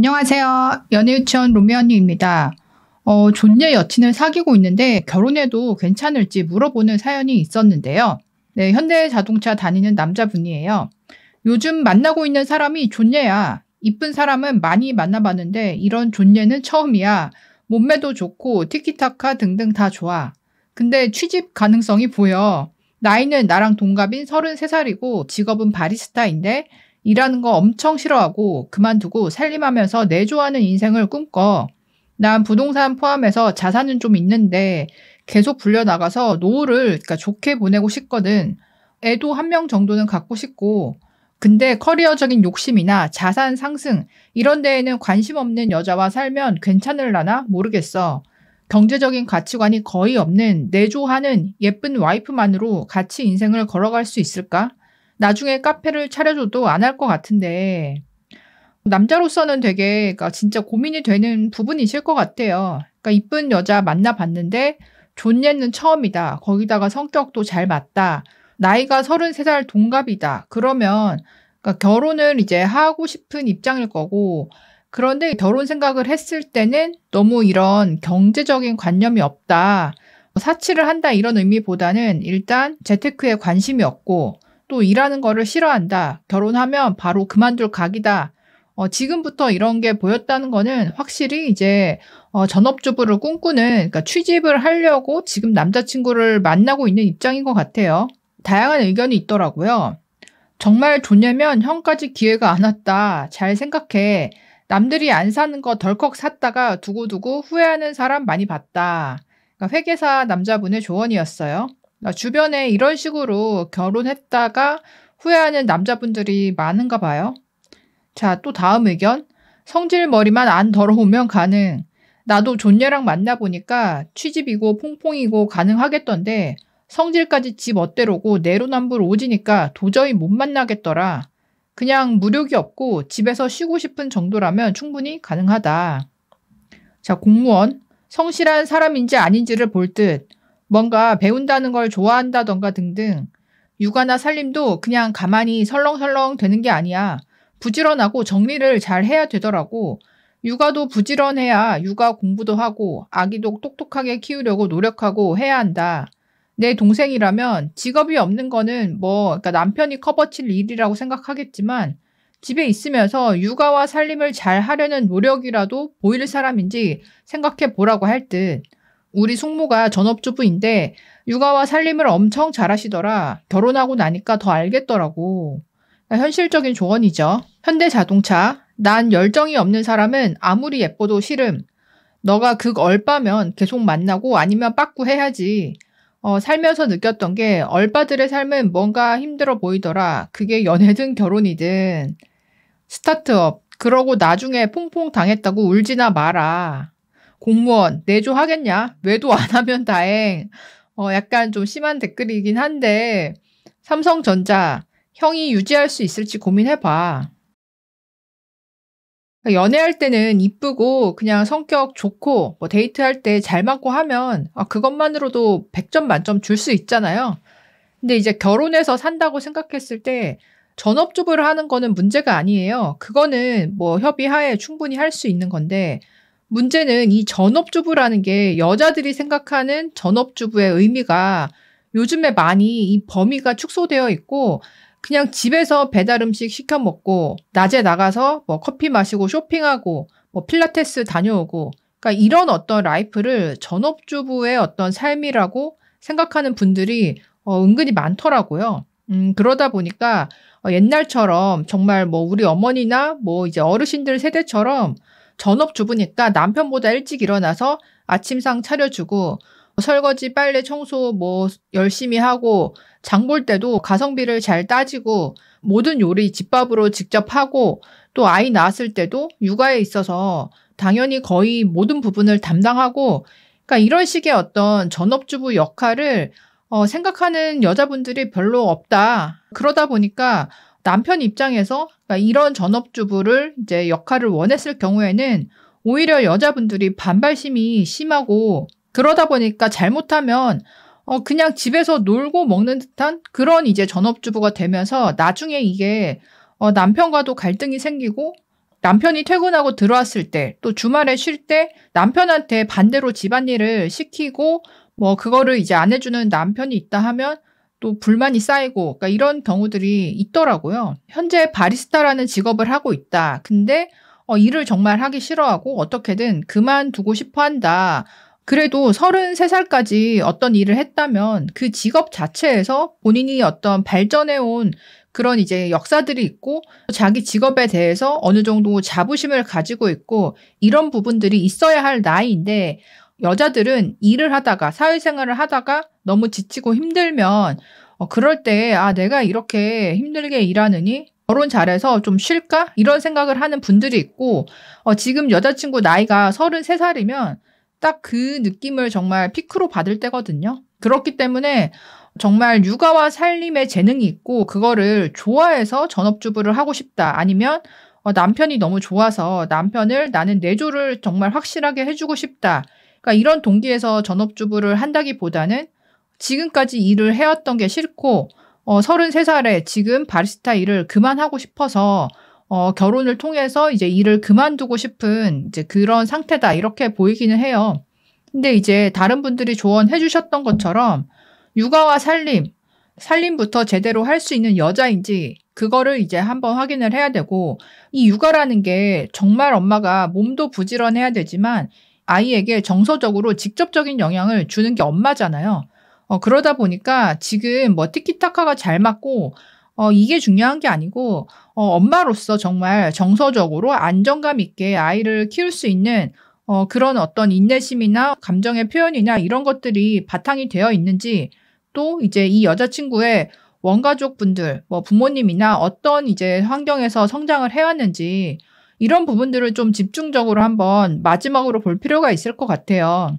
안녕하세요. 연애유치원 로미언니입니다. 어, 존예 여친을 사귀고 있는데 결혼해도 괜찮을지 물어보는 사연이 있었는데요. 네, 현대 자동차 다니는 남자분이에요. 요즘 만나고 있는 사람이 존예야. 이쁜 사람은 많이 만나봤는데 이런 존예는 처음이야. 몸매도 좋고 티키타카 등등 다 좋아. 근데 취집 가능성이 보여. 나이는 나랑 동갑인 33살이고 직업은 바리스타인데 일하는 거 엄청 싫어하고 그만두고 살림하면서 내 좋아하는 인생을 꿈꿔. 난 부동산 포함해서 자산은 좀 있는데 계속 불려나가서 노후를 그러니까 좋게 보내고 싶거든. 애도 한 명 정도는 갖고 싶고 근데 커리어적인 욕심이나 자산 상승 이런 데에는 관심 없는 여자와 살면 괜찮을라나 모르겠어. 경제적인 가치관이 거의 없는 내조하는 예쁜 와이프만으로 같이 인생을 걸어갈 수 있을까? 나중에 카페를 차려줘도 안 할 것 같은데 남자로서는 되게 그러니까 진짜 고민이 되는 부분이실 것 같아요. 그러니까 이쁜 여자 만나봤는데 존예는 처음이다. 거기다가 성격도 잘 맞다. 나이가 33살 동갑이다. 그러면 그러니까 결혼을 이제 하고 싶은 입장일 거고 그런데 결혼 생각을 했을 때는 너무 이런 경제적인 관념이 없다. 뭐 사치를 한다 이런 의미보다는 일단 재테크에 관심이 없고 또 일하는 거를 싫어한다. 결혼하면 바로 그만둘 각이다. 어, 지금부터 이런 게 보였다는 거는 확실히 이제 어, 전업주부를 꿈꾸는 그러니까 취집을 하려고 지금 남자친구를 만나고 있는 입장인 것 같아요. 다양한 의견이 있더라고요. 정말 좋냐면 형까지 기회가 안 왔다. 잘 생각해. 남들이 안 사는 거 덜컥 샀다가 두고두고 후회하는 사람 많이 봤다. 그러니까 회계사 남자분의 조언이었어요. 아, 주변에 이런 식으로 결혼했다가 후회하는 남자분들이 많은가 봐요. 자, 또 다음 의견. 성질 머리만 안 더러우면 가능. 나도 존예랑 만나보니까 취집이고 퐁퐁이고 가능하겠던데 성질까지 지 멋대로고 내로남불 오지니까 도저히 못 만나겠더라. 그냥 무력이 없고 집에서 쉬고 싶은 정도라면 충분히 가능하다. 자, 공무원. 성실한 사람인지 아닌지를 볼 듯. 뭔가 배운다는 걸 좋아한다던가 등등 육아나 살림도 그냥 가만히 설렁설렁 되는 게 아니야. 부지런하고 정리를 잘 해야 되더라고. 육아도 부지런해야 육아 공부도 하고 아기도 똑똑하게 키우려고 노력하고 해야 한다. 내 동생이라면 직업이 없는 거는 뭐 그러니까 남편이 커버칠 일이라고 생각하겠지만 집에 있으면서 육아와 살림을 잘 하려는 노력이라도 보일 사람인지 생각해 보라고 할 듯. 우리 숙모가 전업주부인데 육아와 살림을 엄청 잘하시더라. 결혼하고 나니까 더 알겠더라고. 그러니까 현실적인 조언이죠. 현대 자동차. 난 열정이 없는 사람은 아무리 예뻐도 싫음. 너가 극 얼빠면 계속 만나고 아니면 빠꾸 해야지. 어, 살면서 느꼈던 게 얼빠들의 삶은 뭔가 힘들어 보이더라. 그게 연애든 결혼이든. 스타트업. 그러고 나중에 퐁퐁 당했다고 울지나 마라. 공무원 내조하겠냐? 외도 안 하면 다행. 어, 약간 좀 심한 댓글이긴 한데 삼성전자 형이 유지할 수 있을지 고민해봐. 그러니까 연애할 때는 이쁘고 그냥 성격 좋고 뭐 데이트할 때 잘 맞고 하면 아, 그것만으로도 100점 만점 줄 수 있잖아요. 근데 이제 결혼해서 산다고 생각했을 때 전업주부를 하는 거는 문제가 아니에요. 그거는 뭐 협의하에 충분히 할 수 있는 건데 문제는 이 전업주부라는 게 여자들이 생각하는 전업주부의 의미가 요즘에 많이 이 범위가 축소되어 있고 그냥 집에서 배달 음식 시켜 먹고 낮에 나가서 뭐 커피 마시고 쇼핑하고 뭐 필라테스 다녀오고 그러니까 이런 어떤 라이프를 전업주부의 어떤 삶이라고 생각하는 분들이 어, 은근히 많더라고요. 음, 그러다 보니까 어, 옛날처럼 정말 뭐 우리 어머니나 뭐 이제 어르신들 세대처럼 전업주부니까 남편보다 일찍 일어나서 아침상 차려주고 설거지, 빨래, 청소 뭐 열심히 하고 장 볼 때도 가성비를 잘 따지고 모든 요리 집밥으로 직접 하고 또 아이 낳았을 때도 육아에 있어서 당연히 거의 모든 부분을 담당하고 그러니까 이런 식의 어떤 전업주부 역할을 어, 생각하는 여자분들이 별로 없다. 그러다 보니까 남편 입장에서 그러니까 이런 전업주부를 이제 역할을 원했을 경우에는 오히려 여자분들이 반발심이 심하고 그러다 보니까 잘못하면 어 그냥 집에서 놀고 먹는 듯한 그런 이제 전업주부가 되면서 나중에 이게 어 남편과도 갈등이 생기고 남편이 퇴근하고 들어왔을 때 또 주말에 쉴 때 남편한테 반대로 집안일을 시키고 뭐 그거를 이제 안 해주는 남편이 있다 하면 또 불만이 쌓이고 그러니까 이런 경우들이 있더라고요. 현재 바리스타라는 직업을 하고 있다. 근데 어, 일을 정말 하기 싫어하고 어떻게든 그만두고 싶어 한다. 그래도 33살까지 어떤 일을 했다면 그 직업 자체에서 본인이 어떤 발전해온 그런 이제 역사들이 있고 자기 직업에 대해서 어느 정도 자부심을 가지고 있고 이런 부분들이 있어야 할 나이인데 여자들은 일을 하다가 사회생활을 하다가 너무 지치고 힘들면 어, 그럴 때 아 내가 이렇게 힘들게 일하느니 결혼 잘해서 좀 쉴까 이런 생각을 하는 분들이 있고 어, 지금 여자친구 나이가 33살이면 딱 그 느낌을 정말 피크로 받을 때거든요. 그렇기 때문에 정말 육아와 살림에 재능이 있고 그거를 좋아해서 전업주부를 하고 싶다 아니면 어, 남편이 너무 좋아서 남편을 나는 내조를 정말 확실하게 해주고 싶다 그러니까 이런 동기에서 전업주부를 한다기보다는 지금까지 일을 해왔던 게 싫고 어 33살에 지금 바리스타 일을 그만하고 싶어서 어 결혼을 통해서 이제 일을 그만두고 싶은 이제 그런 상태다 이렇게 보이기는 해요. 근데 이제 다른 분들이 조언해 주셨던 것처럼 육아와 살림, 살림부터 제대로 할 수 있는 여자인지 그거를 이제 한번 확인을 해야 되고 이 육아라는 게 정말 엄마가 몸도 부지런해야 되지만 아이에게 정서적으로 직접적인 영향을 주는 게 엄마잖아요. 어, 그러다 보니까 지금 뭐 티키타카가 잘 맞고 어, 이게 중요한 게 아니고 어, 엄마로서 정말 정서적으로 안정감 있게 아이를 키울 수 있는 어, 그런 어떤 인내심이나 감정의 표현이나 이런 것들이 바탕이 되어 있는지 또 이제 이 여자친구의 원가족 분들, 뭐 부모님이나 어떤 이제 환경에서 성장을 해왔는지 이런 부분들을 좀 집중적으로 한번 마지막으로 볼 필요가 있을 것 같아요.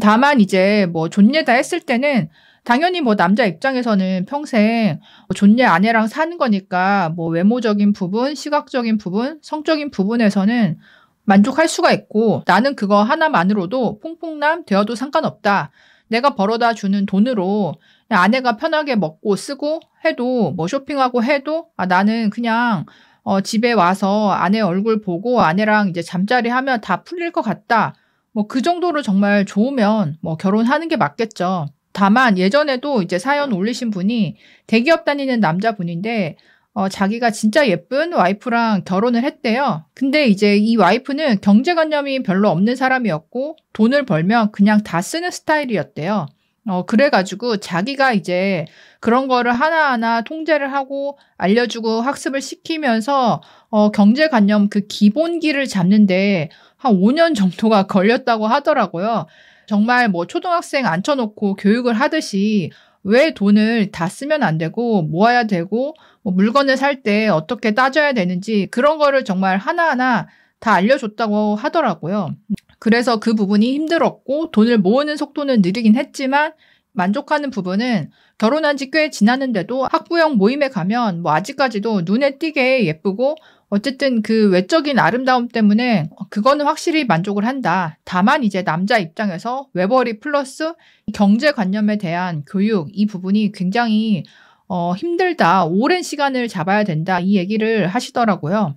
다만 이제 뭐 존예다 했을 때는 당연히 뭐 남자 입장에서는 평생 뭐 존예 아내랑 사는 거니까 뭐 외모적인 부분, 시각적인 부분, 성적인 부분에서는 만족할 수가 있고 나는 그거 하나만으로도 퐁퐁남 되어도 상관없다. 내가 벌어다 주는 돈으로 아내가 편하게 먹고 쓰고 해도 뭐 쇼핑하고 해도 아 나는 그냥 어, 집에 와서 아내 얼굴 보고 아내랑 이제 잠자리 하면 다 풀릴 것 같다. 뭐 그 정도로 정말 좋으면 뭐 결혼하는 게 맞겠죠. 다만 예전에도 이제 사연 올리신 분이 대기업 다니는 남자분인데 어, 자기가 진짜 예쁜 와이프랑 결혼을 했대요. 근데 이제 이 와이프는 경제관념이 별로 없는 사람이었고 돈을 벌면 그냥 다 쓰는 스타일이었대요. 어, 그래가지고 자기가 이제 그런 거를 하나하나 통제를 하고 알려주고 학습을 시키면서 어, 경제관념 그 기본기를 잡는데 한 5년 정도가 걸렸다고 하더라고요. 정말 뭐 초등학생 앉혀놓고 교육을 하듯이 왜 돈을 다 쓰면 안 되고 모아야 되고 뭐 물건을 살 때 어떻게 따져야 되는지 그런 거를 정말 하나하나 다 알려줬다고 하더라고요. 그래서 그 부분이 힘들었고 돈을 모으는 속도는 느리긴 했지만 만족하는 부분은 결혼한 지 꽤 지났는데도 학부형 모임에 가면 뭐 아직까지도 눈에 띄게 예쁘고 어쨌든 그 외적인 아름다움 때문에 그거는 확실히 만족을 한다. 다만 이제 남자 입장에서 외벌이 플러스 경제관념에 대한 교육 이 부분이 굉장히 어, 힘들다. 오랜 시간을 잡아야 된다. 이 얘기를 하시더라고요.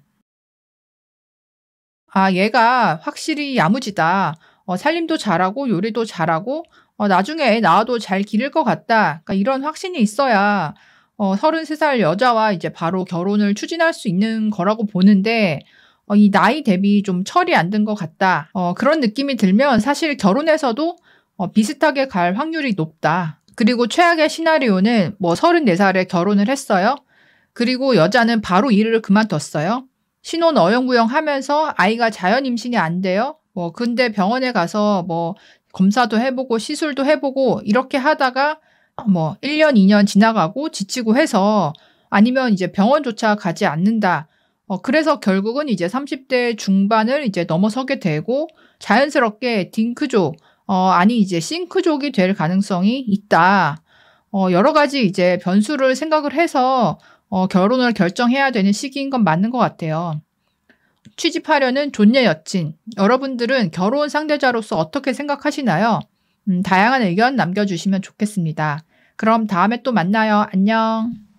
아, 얘가 확실히 야무지다. 어, 살림도 잘하고 요리도 잘하고 어, 나중에 나와도 잘 기를 것 같다. 그러니까 이런 확신이 있어야 어, 33살 여자와 이제 바로 결혼을 추진할 수 있는 거라고 보는데 어, 이 나이 대비 좀 철이 안 든 것 같다. 어, 그런 느낌이 들면 사실 결혼해서도 어, 비슷하게 갈 확률이 높다. 그리고 최악의 시나리오는 뭐 34살에 결혼을 했어요. 그리고 여자는 바로 일을 그만뒀어요. 신혼 어영부영 하면서 아이가 자연 임신이 안 돼요. 뭐 근데 병원에 가서 뭐 검사도 해보고 시술도 해보고 이렇게 하다가 뭐 1년, 2년 지나가고 지치고 해서 아니면 이제 병원조차 가지 않는다. 어, 그래서 결국은 이제 30대 중반을 이제 넘어서게 되고 자연스럽게 딩크족, 어, 아니 이제 싱크족이 될 가능성이 있다. 어, 여러 가지 이제 변수를 생각을 해서 어, 결혼을 결정해야 되는 시기인 건 맞는 것 같아요. 취집하려는 존예 여친, 여러분들은 결혼 상대자로서 어떻게 생각하시나요? 음, 다양한 의견 남겨주시면 좋겠습니다. 그럼 다음에 또 만나요. 안녕.